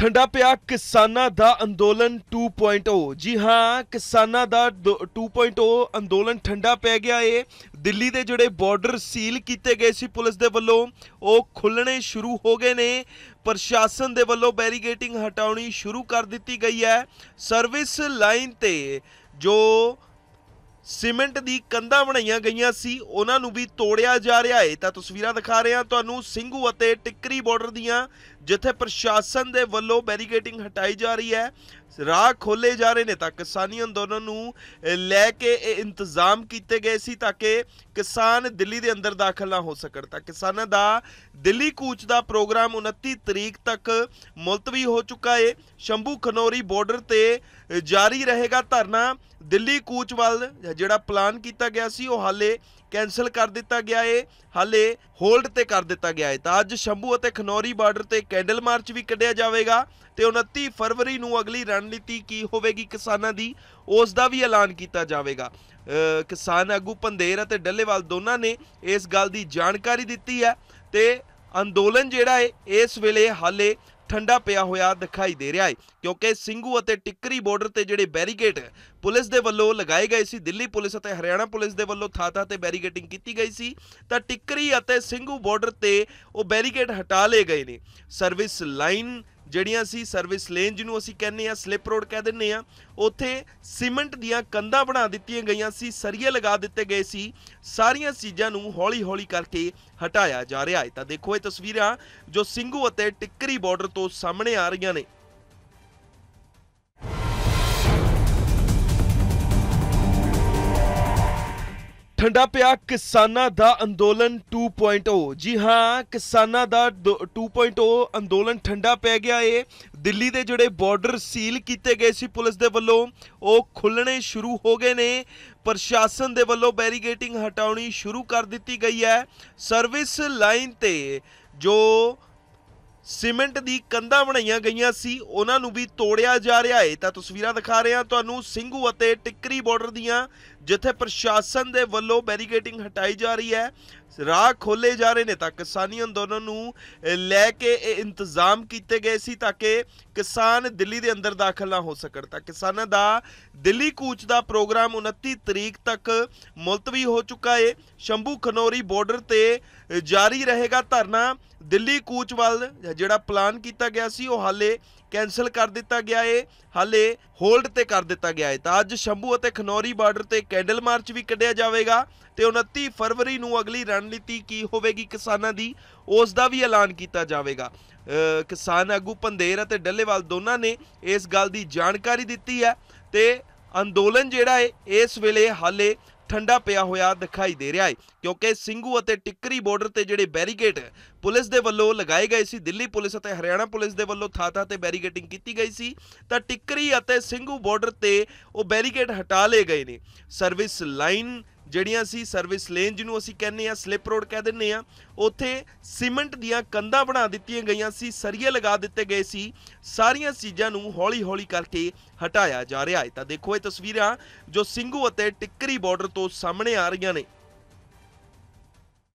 ਠੰਡਾ ਪਿਆ ਕਿਸਾਨਾਂ ਦਾ ਅੰਦੋਲਨ 2.0 ਜੀ ਹਾਂ ਕਿਸਾਨਾਂ ਦਾ 2.0 ਅੰਦੋਲਨ ਠੰਡਾ ਪੈ ਗਿਆ ਏ ਦਿੱਲੀ ਦੇ ਜਿਹੜੇ ਬਾਰਡਰ ਸੀਲ ਕੀਤੇ ਗਏ ਸੀ ਪੁਲਿਸ ਦੇ ਵੱਲੋਂ ਉਹ ਖੁੱਲਣੇ ਸ਼ੁਰੂ ਹੋ ਗਏ ਨੇ ਪ੍ਰਸ਼ਾਸਨ ਦੇ ਵੱਲੋਂ ਬੈਰੀਗੇਟਿੰਗ ਹਟਾਉਣੀ ਸ਼ੁਰੂ ਕਰ ਦਿੱਤੀ ਗਈ ਹੈ ਸਰਵਿਸ ਲਾਈਨ ਤੇ ਜੋ ਸੀਮੈਂਟ ਦੀ ਕੰਧਾਂ ਬਣਾਈਆਂ ਗਈਆਂ ਸੀ ਉਹਨਾਂ ਨੂੰ ਵੀ ਤੋੜਿਆ ਜਾ ਰਿਹਾ ਹੈ ਤਾਂ ਤਸਵੀਰਾਂ ਦਿਖਾ ਰਹੇ ਹਾਂ ਤੁਹਾਨੂੰ ਸਿੰਘੂ ਅਤੇ ਟਿੱਕਰੀ ਬਾਰਡਰ ਦੀਆਂ ਜਿੱਥੇ ਪ੍ਰਸ਼ਾਸਨ ਦੇ ਵੱਲੋਂ ਬੈਰੀਕੇਡਿੰਗ ਹਟਾਈ ਜਾ ਰਹੀ ਹੈ ਰਾਹ ਖੋਲੇ ਜਾ ਰਹੇ ਨੇ ਤਾਂ ਕਿਸਾਨੀ ਅੰਦੋਲਨ ਨੂੰ ਲੈ ਕੇ ਇਹ ਇੰਤਜ਼ਾਮ ਕੀਤੇ ਗਏ ਸੀ ਤਾਂ ਕਿ ਕਿਸਾਨ ਦਿੱਲੀ ਦੇ ਅੰਦਰ ਦਾਖਲ ਨਾ ਹੋ ਸਕਣ ਤਾਂ ਕਿਸਾਨਾਂ ਦਾ ਦਿੱਲੀ ਕੂਚ ਦਾ ਪ੍ਰੋਗਰਾਮ 29 ਤਰੀਕ ਤੱਕ ਮੁਲਤਵੀ ਹੋ ਚੁੱਕਾ ਹੈ ਸ਼ੰਭੂ ਖਨੋਰੀ ਬਾਰਡਰ ਤੇ ਜਾਰੀ ਰਹੇਗਾ ਧਰਨਾ ਦਿੱਲੀ ਕੂਚ ਵੱਲ ਜਿਹੜਾ ਪਲਾਨ ਕੀਤਾ ਗਿਆ ਸੀ ਉਹ ਹਾਲੇ ਕੈਨਸਲ ਕਰ ਦਿੱਤਾ ਗਿਆ ਹੈ ਹਾਲੇ ਹੋਲਡ ਤੇ ਕਰ ਦਿੱਤਾ ਗਿਆ ਹੈ ਤਾਂ ਅੱਜ ਸ਼ੰਭੂ ਅਤੇ ਖਨੌਰੀ ਬਾਰਡਰ ਤੇ ਕੈਂਡਲ ਮਾਰਚ ਵੀ ਕੱਢਿਆ ਜਾਵੇਗਾ ਤੇ 29 ਫਰਵਰੀ ਨੂੰ ਅਗਲੀ ਰਣਨੀਤੀ ਕੀ ਹੋਵੇਗੀ ਕਿਸਾਨਾਂ ਦੀ ਉਸ ਦਾ ਵੀ ਐਲਾਨ ਕੀਤਾ ਜਾਵੇਗਾ ਕਿਸਾਨ ਆਗੂ ਪੰਦੇਰ ਅਤੇ ਡੱਲੇਵਾਲ ਦੋਨਾਂ ਨੇ ਇਸ ਗੱਲ ਦੀ ਜਾਣਕਾਰੀ ਦਿੱਤੀ ਹੈ ਤੇ ਅੰਦੋਲਨ ਜਿਹੜਾ ਹੈ ਇਸ ਵੇਲੇ ਹਾਲੇ ਠੰਡਾ ਪਿਆ ਹੋਇਆ ਦਿਖਾਈ ਦੇ ਰਿਹਾ ਹੈ ਕਿਉਂਕਿ ਸਿੰਘੂ ਅਤੇ ਟਿੱਕਰੀ ਬਾਰਡਰ ਤੇ ਜਿਹੜੇ ਬੈਰੀਕੇਡ ਪੁਲਿਸ ਦੇ ਵੱਲੋਂ ਲਗਾਏ ਗਏ ਸੀ ਦਿੱਲੀ ਪੁਲਿਸ ਅਤੇ ਹਰਿਆਣਾ ਪੁਲਿਸ ਦੇ ਵੱਲੋਂ ਥਾਂ-ਥਾਂ ਤੇ ਬੈਰੀਕੇਡਿੰਗ ਕੀਤੀ ਗਈ ਸੀ ਤਾਂ ਟਿੱਕਰੀ ਅਤੇ ਸਿੰਘੂ ਬਾਰਡਰ ਤੇ ਉਹ ਬੈਰੀਕੇਡ ਹਟਾ ਲਏ ਗਏ ਨੇ ਸਰਵਿਸ ਲਾਈਨ ਜਿਹੜੀਆਂ ਸੀ ਸਰਵਿਸ ਲੇਨ ਜਿਹਨੂੰ ਅਸੀਂ ਕਹਿੰਦੇ ਆ ਸਲਿਪ ਰੋਡ ਕਹਿ ਦਿੰਨੇ ਆ ਉੱਥੇ ਸੀਮੈਂਟ ਦੀਆਂ ਕੰਧਾਂ ਬਣਾ ਦਿੱਤੀਆਂ ਗਈਆਂ ਸੀ ਸਰੀਏ ਲਗਾ ਦਿੱਤੇ ਗਏ ਸੀ ਸਾਰੀਆਂ ਚੀਜ਼ਾਂ ਨੂੰ ਹੌਲੀ-ਹੌਲੀ ਕਰਕੇ ਹਟਾਇਆ ਜਾ ਰਿਹਾ ਹੈ ਤਾਂ ਦੇਖੋ ਇਹ ਤਸਵੀਰਾਂ ਜੋ ਸਿੰਘੂ ਅਤੇ ਟਿੱਕਰੀ ਬਾਰਡਰ ਤੋਂ ਸਾਹਮਣੇ ਆ ਰਹੀਆਂ ਨੇ ਠੰਡਾ ਪਿਆ ਕਿਸਾਨਾਂ ਦਾ ਅੰਦੋਲਨ 2.0 ਜੀ ਹਾਂ ਕਿਸਾਨਾਂ ਦਾ 2.0 ਅੰਦੋਲਨ ਠੰਡਾ ਪੈ ਗਿਆ ਏ ਦਿੱਲੀ ਦੇ ਜਿਹੜੇ ਬਾਰਡਰ ਸੀਲ ਕੀਤੇ ਗਏ ਸੀ ਪੁਲਿਸ ਦੇ ਵੱਲੋਂ ਉਹ ਖੁੱਲਣੇ ਸ਼ੁਰੂ ਹੋ ਗਏ ਨੇ ਪ੍ਰਸ਼ਾਸਨ ਦੇ ਵੱਲੋਂ ਬੈਰੀਗੇਟਿੰਗ ਹਟਾਉਣੀ ਸ਼ੁਰੂ ਕਰ ਦਿੱਤੀ ਗਈ ਹੈ ਸਰਵਿਸ ਲਾਈਨ ਤੇ ਜੋ ਸੀਮੈਂਟ ਦੀ ਕੰਧਾਂ ਬਣਾਈਆਂ ਗਈਆਂ ਸੀ ਉਹਨਾਂ ਨੂੰ ਵੀ ਤੋੜਿਆ ਜਾ ਰਿਹਾ ਹੈ ਤਾਂ ਤਸਵੀਰਾਂ ਦਿਖਾ ਰਹੇ ਹਾਂ ਤੁਹਾਨੂੰ ਸਿੰਘੂ ਅਤੇ ਟਿੱਕਰੀ ਬਾਰਡਰ ਦੀਆਂ ਜਿੱਥੇ ਪ੍ਰਸ਼ਾਸਨ ਦੇ ਵੱਲੋਂ ਬੈਰੀਕੇਡਿੰਗ ਹਟਾਈ ਜਾ ਰਹੀ ਹੈ ਰਾਹ ਖੋਲੇ ਜਾ ਰਹੇ ਨੇ ਤਾਂ ਕਿਸਾਨੀ ਅੰਦੋਲਨ ਨੂੰ ਲੈ ਕੇ ਇਹ ਇੰਤਜ਼ਾਮ ਕੀਤੇ ਗਏ ਸੀ ਤਾਂ ਕਿ ਕਿਸਾਨ ਦਿੱਲੀ ਦੇ ਅੰਦਰ ਦਾਖਲ ਨਾ ਹੋ ਸਕਣ ਤਾਂ ਕਿਸਾਨਾਂ ਦਾ ਦਿੱਲੀ ਕੂਚ ਦਾ ਪ੍ਰੋਗਰਾਮ 29 ਤਰੀਕ ਤੱਕ ਮੁਲਤਵੀ ਹੋ ਚੁੱਕਾ ਹੈ ਸ਼ੰਭੂ ਖਨੋਰੀ ਬਾਰਡਰ ਤੇ ਜਾਰੀ ਰਹੇਗਾ ਧਰਨਾ ਦਿੱਲੀ ਕੂਚ ਵੱਲ ਜਿਹੜਾ ਪਲਾਨ ਕੀਤਾ ਗਿਆ ਸੀ ਉਹ ਹਾਲੇ ਕੈਨਸਲ ਕਰ ਦਿੱਤਾ ਗਿਆ ਏ ਹਾਲੇ ਹੋਲਡ ਤੇ ਕਰ ਦਿੱਤਾ ਗਿਆ ਏ ਤਾਂ ਅੱਜ ਸ਼ੰਭੂ ਅਤੇ ਖਨੌਰੀ ਬਾਰਡਰ ਤੇ ਕੈਂਡਲ ਮਾਰਚ ਵੀ ਕੱਢਿਆ ਜਾਵੇਗਾ ਤੇ 29 ਫਰਵਰੀ ਨੂੰ ਅਗਲੀ ਰਣਨੀਤੀ ਕੀ ਹੋਵੇਗੀ ਕਿਸਾਨਾਂ ਦੀ ਉਸ ਦਾ ਵੀ ਐਲਾਨ ਕੀਤਾ ਜਾਵੇਗਾ ਕਿਸਾਨ ਆਗੂ ਪੰਦੇਰ ਅਤੇ ਡੱਲੇਵਾਲ ਦੋਨਾਂ ਨੇ ਇਸ ਗੱਲ ਦੀ ਜਾਣਕਾਰੀ ਦਿੱਤੀ ਹੈ ਤੇ ਅੰਦੋਲਨ ਜਿਹੜਾ ਹੈ ਇਸ ਵੇਲੇ ਹਾਲੇ ਠੰਡਾ ਪਿਆ ਹੋਇਆ ਦਿਖਾਈ ਦੇ ਰਿਹਾ ਹੈ ਕਿਉਂਕਿ ਸਿੰਘੂ ਅਤੇ ਟਿੱਕਰੀ ਬਾਰਡਰ ਤੇ ਜਿਹੜੇ ਬੈਰੀਕੇਡ ਪੁਲਿਸ ਦੇ ਵੱਲੋਂ ਲਗਾਏ ਗਏ ਸੀ ਦਿੱਲੀ ਪੁਲਿਸ ਅਤੇ ਹਰਿਆਣਾ ਪੁਲਿਸ ਦੇ ਵੱਲੋਂ ਥਾਂ-ਥਾਂ ਤੇ ਬੈਰੀਕੇਡਿੰਗ ਕੀਤੀ ਗਈ ਸੀ ਤਾਂ ਟਿੱਕਰੀ ਅਤੇ ਸਿੰਘੂ ਬਾਰਡਰ ਤੇ ਉਹ ਬੈਰੀਕੇਡ ਹਟਾ ਲਏ ਗਏ ਨੇ ਸਰਵਿਸ ਲਾਈਨ ਜਿਹੜੀਆਂ ਸੀ ਸਰਵਿਸ ਲੇਨ ਜਿਹਨੂੰ ਅਸੀਂ ਕਹਿੰਦੇ ਆ ਸਲਿਪ ਰੋਡ ਕਹਿ ਦਿੰਨੇ ਆ ਉੱਥੇ ਸੀਮੈਂਟ ਦੀਆਂ ਕੰਧਾਂ ਬਣਾ ਦਿੱਤੀਆਂ ਗਈਆਂ ਸੀ ਸਰੀਏ ਲਗਾ ਦਿੱਤੇ ਗਏ ਸੀ ਸਾਰੀਆਂ ਚੀਜ਼ਾਂ ਨੂੰ ਹੌਲੀ-ਹੌਲੀ ਕਰਕੇ ਹਟਾਇਆ ਜਾ ਰਿਹਾ ਹੈ ਤਾਂ ਦੇਖੋ ਇਹ ਤਸਵੀਰਾਂ ਜੋ ਸਿੰਘੂ ਅਤੇ ਟਿੱਕਰੀ ਬਾਰਡਰ ਤੋਂ ਸਾਹਮਣੇ ਆ ਰਹੀਆਂ ਨੇ